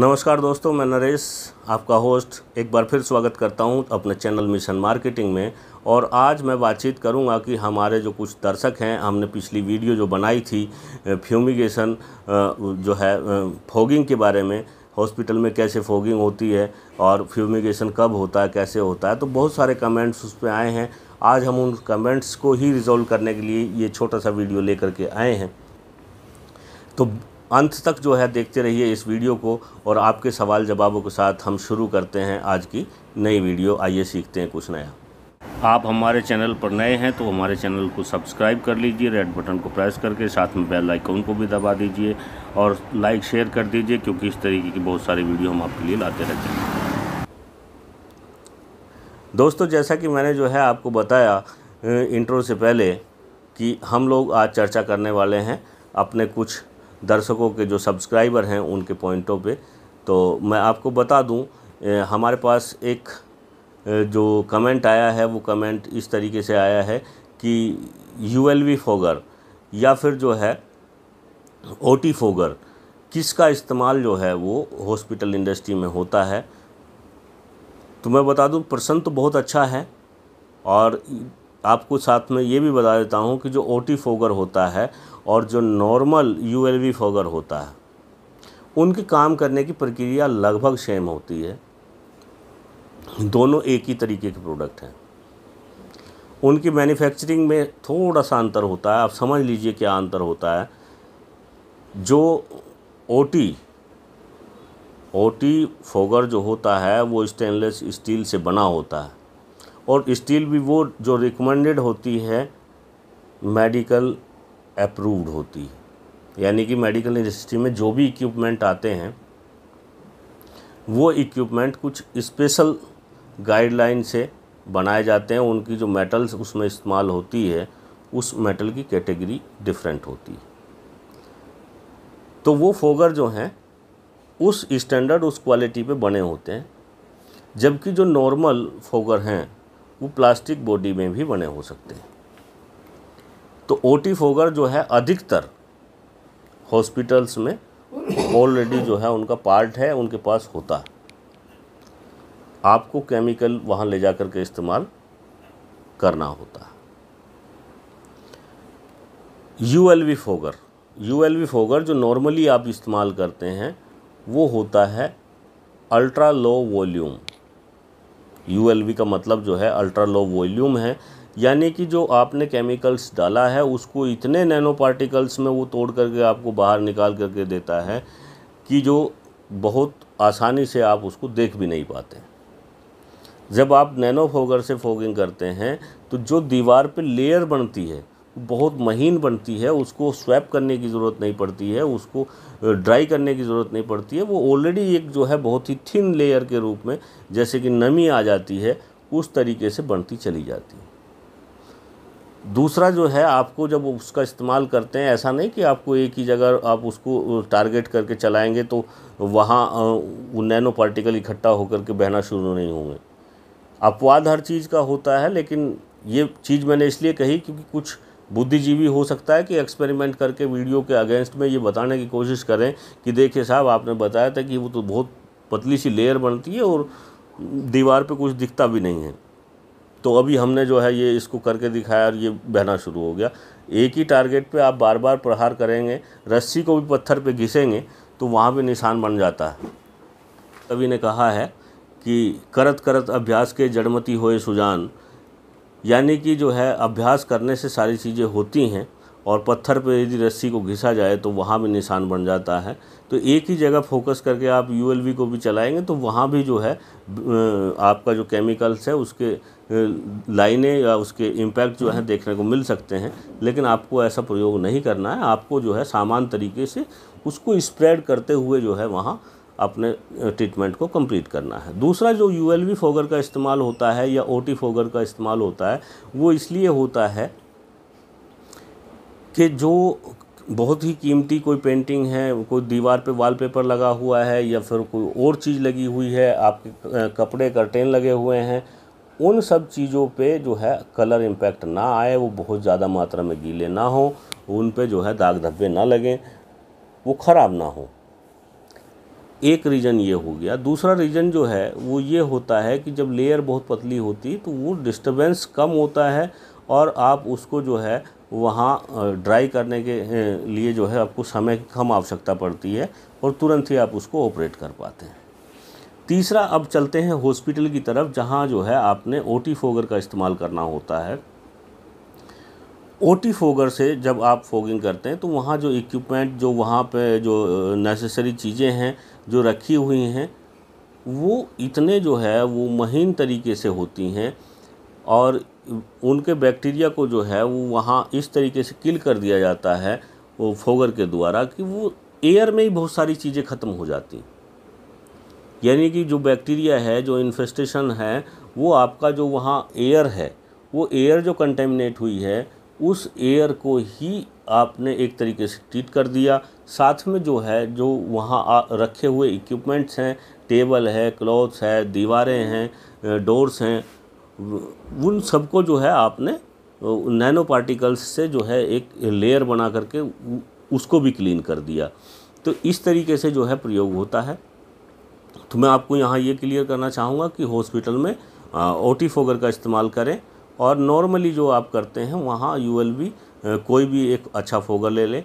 नमस्कार दोस्तों मैं नरेश आपका होस्ट एक बार फिर स्वागत करता हूं अपने चैनल मिशन मार्केटिंग में और आज मैं बातचीत करूंगा कि हमारे जो कुछ दर्शक हैं हमने पिछली वीडियो जो बनाई थी फ्यूमिगेशन जो है फोगिंग के बारे में हॉस्पिटल में कैसे फोगिंग होती है और फ्यूमिगेशन कब होता है कैसे होता है तो बहुत सारे कमेंट्स उस पर आए हैं आज हम उन कमेंट्स को ही रिजोल्व करने के लिए ये छोटा सा वीडियो लेकर के आए हैं तो अंत तक जो है देखते रहिए इस वीडियो को और आपके सवाल जवाबों के साथ हम शुरू करते हैं आज की नई वीडियो आइए सीखते हैं कुछ नया आप हमारे चैनल पर नए हैं तो हमारे चैनल को सब्सक्राइब कर लीजिए रेड बटन को प्रेस करके साथ में बेल आइकन को भी दबा दीजिए और लाइक शेयर कर दीजिए क्योंकि इस तरीके की बहुत सारी वीडियो हम आपके लिए लाते रहते हैं दोस्तों जैसा कि मैंने जो है आपको बताया इंट्रो से पहले कि हम लोग आज चर्चा करने वाले हैं अपने कुछ दर्शकों के जो सब्सक्राइबर हैं उनके पॉइंटों पे तो मैं आपको बता दूं हमारे पास एक जो कमेंट आया है वो कमेंट इस तरीके से आया है कि यू एल वी फोगर या फिर जो है ओ टी फोगर किसका इस्तेमाल जो है वो हॉस्पिटल इंडस्ट्री में होता है तो मैं बता दूं प्रश्न तो बहुत अच्छा है और आपको साथ में ये भी बता देता हूँ कि जो ओ टी फोगर होता है और जो normal U L V fogger होता है उनके काम करने की प्रक्रिया लगभग सेम होती है दोनों एक ही तरीके के प्रोडक्ट हैं उनकी मैन्युफैक्चरिंग में थोड़ा सा अंतर होता है आप समझ लीजिए क्या अंतर होता है जो O T O T fogger जो होता है वो स्टेनलेस स्टील से बना होता है और स्टील भी वो जो रिकमेंडेड होती है मेडिकल अप्रूव्ड होती है यानी कि मेडिकल इंडस्ट्री में जो भी इक्विपमेंट आते हैं वो इक्विपमेंट कुछ स्पेशल गाइडलाइन से बनाए जाते हैं उनकी जो मेटल्स उसमें इस्तेमाल होती है उस मेटल की कैटेगरी डिफरेंट होती है तो वो फोगर जो हैं उस स्टैंडर्ड उस क्वालिटी पे बने होते हैं जबकि जो नॉर्मल फोगर हैं वो प्लास्टिक बॉडी में भी बने हो सकते हैं तो ओ टी फोगर जो है अधिकतर हॉस्पिटल्स में ऑलरेडी जो है उनका पार्ट है उनके पास होता है आपको केमिकल वहाँ ले जा कर के इस्तेमाल करना होता है U L V fogger U L V fogger जो नॉर्मली आप इस्तेमाल करते हैं वो होता है ultra low volume U L V का मतलब जो है अल्ट्रा लो वॉल्यूम है यानी कि जो आपने केमिकल्स डाला है उसको इतने नैनो पार्टिकल्स में वो तोड़ करके आपको बाहर निकाल करके देता है कि जो बहुत आसानी से आप उसको देख भी नहीं पाते जब आप नैनो फोगर से फोगिंग करते हैं तो जो दीवार पे लेयर बनती है बहुत महीन बनती है उसको स्वैप करने की ज़रूरत नहीं पड़ती है उसको ड्राई करने की ज़रूरत नहीं पड़ती है वो ऑलरेडी एक जो है बहुत ही थिन लेयर के रूप में जैसे कि नमी आ जाती है उस तरीके से बनती चली जाती है दूसरा जो है आपको जब उसका इस्तेमाल करते हैं ऐसा नहीं कि आपको एक ही जगह आप उसको टारगेट करके चलाएंगे तो वहाँ नैनो पार्टिकल इकट्ठा होकर के बहना शुरू नहीं होंगे अपवाद हर चीज़ का होता है लेकिन ये चीज़ मैंने इसलिए कही क्योंकि कुछ बुद्धिजीवी हो सकता है कि एक्सपेरिमेंट करके वीडियो के अगेंस्ट में ये बताने की कोशिश करें कि देखिए साहब आपने बताया था कि वो तो बहुत पतली सी लेयर बनती है और दीवार पे कुछ दिखता भी नहीं है तो अभी हमने जो है ये इसको करके दिखाया और ये बहना शुरू हो गया एक ही टारगेट पे आप बार बार प्रहार करेंगे रस्सी को भी पत्थर पे घिसेंगे तो वहाँ भी निशान बन जाता है कवि ने कहा है कि करत करत अभ्यास के जड़मती होए सुजान यानी कि जो है अभ्यास करने से सारी चीज़ें होती हैं और पत्थर पे यदि रस्सी को घिसा जाए तो वहाँ भी निशान बन जाता है तो एक ही जगह फोकस करके आप यू को भी चलाएंगे तो वहाँ भी जो है आपका जो केमिकल्स है उसके लाइनें या उसके इम्पैक्ट जो है देखने को मिल सकते हैं लेकिन आपको ऐसा प्रयोग नहीं करना है आपको जो है सामान तरीके से उसको स्प्रेड करते हुए जो है वहाँ अपने ट्रीटमेंट को कंप्लीट करना है दूसरा जो यू एल फोगर का इस्तेमाल होता है या ओ टी फोगर का इस्तेमाल होता है वो इसलिए होता है कि जो बहुत ही कीमती कोई पेंटिंग है कोई दीवार पे वॉलपेपर लगा हुआ है या फिर कोई और चीज़ लगी हुई है आपके कपड़े कर्टेन लगे हुए हैं उन सब चीज़ों पे जो है कलर इम्पैक्ट ना आए वो बहुत ज़्यादा मात्रा में गीले ना हो उन पे जो है दाग धब्बे ना लगें वो ख़राब ना हो एक रीज़न ये हो गया दूसरा रीज़न जो है वो ये होता है कि जब लेयर बहुत पतली होती तो वो डिस्टर्बेंस कम होता है और आप उसको जो है वहाँ ड्राई करने के लिए जो है आपको समय की कम आवश्यकता पड़ती है और तुरंत ही आप उसको ऑपरेट कर पाते हैं तीसरा अब चलते हैं हॉस्पिटल की तरफ जहाँ जो है आपने टी फोगर का इस्तेमाल करना होता है टी फोगर से जब आप फोगिंग करते हैं तो वहाँ जो इक्विपमेंट जो वहाँ पे जो नेसेसरी चीज़ें हैं जो रखी हुई हैं वो इतने जो है वो महीन तरीके से होती हैं और उनके बैक्टीरिया को जो है वो वहाँ इस तरीके से किल कर दिया जाता है वो फोगर के द्वारा कि वो एयर में ही बहुत सारी चीज़ें ख़त्म हो जाती हैं यानी कि जो बैक्टीरिया है जो इन्फेस्टेशन है वो आपका जो वहाँ एयर है वो एयर जो कंटेमिनेट हुई है उस एयर को ही आपने एक तरीके से ट्रीट कर दिया साथ में जो है जो वहाँ रखे हुए इक्विपमेंट्स हैं टेबल है क्लॉथ्स है दीवारें हैं डोर्स हैं उन सबको जो है आपने नैनो पार्टिकल्स से जो है एक लेयर बना करके उसको भी क्लीन कर दिया तो इस तरीके से जो है प्रयोग होता है तो मैं आपको यहाँ ये क्लियर करना चाहूँगा कि हॉस्पिटल में ओ टी फोगर का इस्तेमाल करें और नॉर्मली जो आप करते हैं वहाँ यू एल बी कोई भी एक अच्छा फोगर ले लें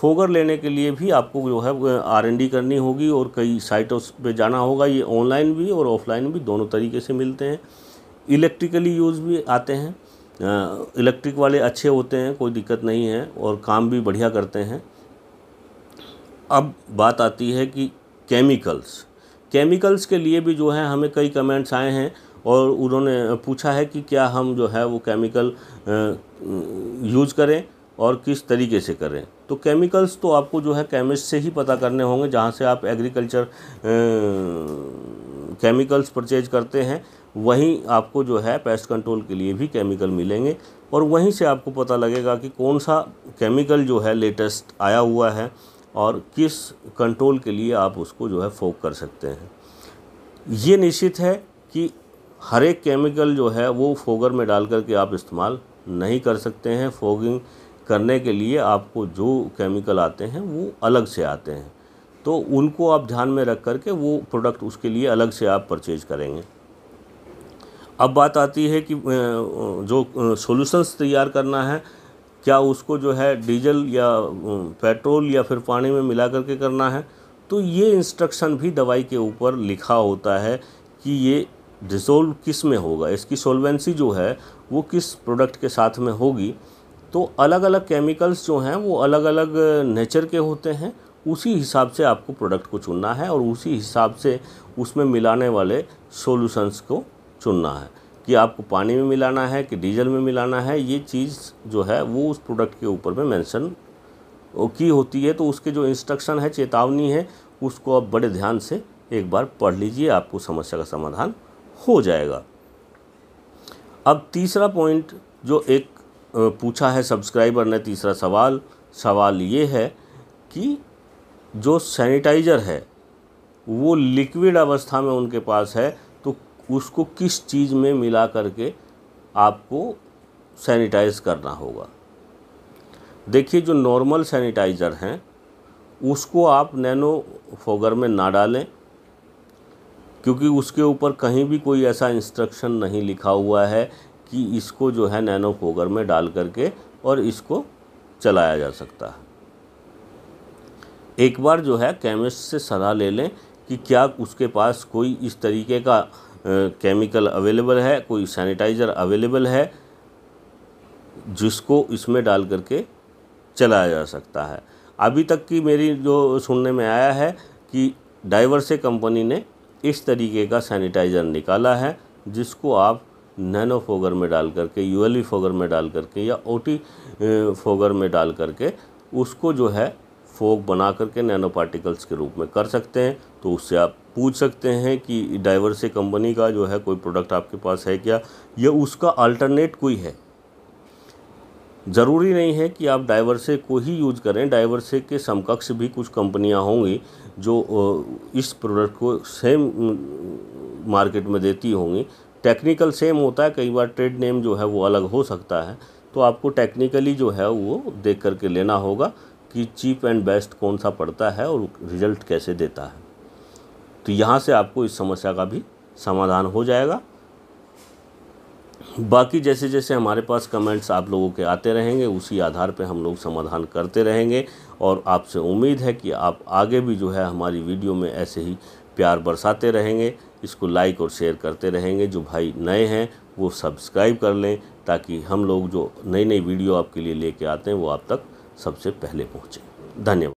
फोगर लेने के लिए भी आपको जो है आर एन डी करनी होगी और कई साइटों पे जाना होगा ये ऑनलाइन भी और ऑफलाइन भी दोनों तरीके से मिलते हैं इलेक्ट्रिकली यूज़ भी आते हैं इलेक्ट्रिक वाले अच्छे होते हैं कोई दिक्कत नहीं है और काम भी बढ़िया करते हैं अब बात आती है कि केमिकल्स केमिकल्स के लिए भी जो है हमें कई कमेंट्स आए हैं और उन्होंने पूछा है कि क्या हम जो है वो केमिकल यूज करें और किस तरीके से करें तो केमिकल्स तो आपको जो है केमिस्ट से ही पता करने होंगे जहाँ से आप एग्रीकल्चर केमिकल्स परचेज करते हैं वहीं आपको जो है पेस्ट कंट्रोल के लिए भी केमिकल मिलेंगे और वहीं से आपको पता लगेगा कि कौन सा केमिकल जो है लेटेस्ट आया हुआ है और किस कंट्रोल के लिए आप उसको जो है फोक कर सकते हैं ये निश्चित है कि हर एक केमिकल जो है वो फोगर में डाल करके आप इस्तेमाल नहीं कर सकते हैं फोगिंग करने के लिए आपको जो केमिकल आते हैं वो अलग से आते हैं तो उनको आप ध्यान में रख करके वो प्रोडक्ट उसके लिए अलग से आप परचेज करेंगे अब बात आती है कि जो सॉल्यूशंस तैयार करना है क्या उसको जो है डीजल या पेट्रोल या फिर पानी में मिला करके करना है तो ये इंस्ट्रक्शन भी दवाई के ऊपर लिखा होता है कि ये डिज़ोल्व किस में होगा इसकी सोलवेंसी जो है वो किस प्रोडक्ट के साथ में होगी तो अलग अलग केमिकल्स जो हैं वो अलग अलग नेचर के होते हैं उसी हिसाब से आपको प्रोडक्ट को चुनना है और उसी हिसाब से उसमें मिलाने वाले सॉल्यूशंस को चुनना है कि आपको पानी में मिलाना है कि डीजल में मिलाना है ये चीज़ जो है वो उस प्रोडक्ट के ऊपर में मेंशन की होती है तो उसके जो इंस्ट्रक्शन है चेतावनी है उसको आप बड़े ध्यान से एक बार पढ़ लीजिए आपको समस्या का समाधान हो जाएगा अब तीसरा पॉइंट जो एक पूछा है सब्सक्राइबर ने तीसरा सवाल सवाल ये है कि जो सैनिटाइज़र है वो लिक्विड अवस्था में उनके पास है उसको किस चीज़ में मिला करके आपको सैनिटाइज़ करना होगा देखिए जो नॉर्मल सैनिटाइज़र हैं उसको आप नैनो फोगर में ना डालें क्योंकि उसके ऊपर कहीं भी कोई ऐसा इंस्ट्रक्शन नहीं लिखा हुआ है कि इसको जो है नैनो फोगर में डाल करके और इसको चलाया जा सकता है एक बार जो है केमिस्ट से सलाह ले लें कि क्या उसके पास कोई इस तरीके का केमिकल अवेलेबल है कोई सैनिटाइज़र अवेलेबल है जिसको इसमें डाल करके चलाया जा सकता है अभी तक की मेरी जो सुनने में आया है कि डाइवर्से कंपनी ने इस तरीके का सैनिटाइज़र निकाला है जिसको आप नैनो फोगर में डाल करके यूएलवी फोगर में डाल करके या ओटी फोगर में डाल करके उसको जो है फोक बना करके नैनो पार्टिकल्स के रूप में कर सकते हैं तो उससे आप पूछ सकते हैं कि डाइवर से कंपनी का जो है कोई प्रोडक्ट आपके पास है क्या या उसका अल्टरनेट कोई है ज़रूरी नहीं है कि आप डाइवर्से को ही यूज करें डाइवर्से के समकक्ष भी कुछ कंपनियां होंगी जो इस प्रोडक्ट को सेम मार्केट में देती होंगी टेक्निकल सेम होता है कई बार ट्रेड नेम जो है वो अलग हो सकता है तो आपको टेक्निकली जो है वो देख करके लेना होगा कि चीप एंड बेस्ट कौन सा पड़ता है और रिजल्ट कैसे देता है तो यहाँ से आपको इस समस्या का भी समाधान हो जाएगा बाकी जैसे जैसे हमारे पास कमेंट्स आप लोगों के आते रहेंगे उसी आधार पर हम लोग समाधान करते रहेंगे और आपसे उम्मीद है कि आप आगे भी जो है हमारी वीडियो में ऐसे ही प्यार बरसाते रहेंगे इसको लाइक और शेयर करते रहेंगे जो भाई नए हैं वो सब्सक्राइब कर लें ताकि हम लोग जो नई नई वीडियो आपके लिए लेके आते हैं वो आप तक सबसे पहले पहुँचे धन्यवाद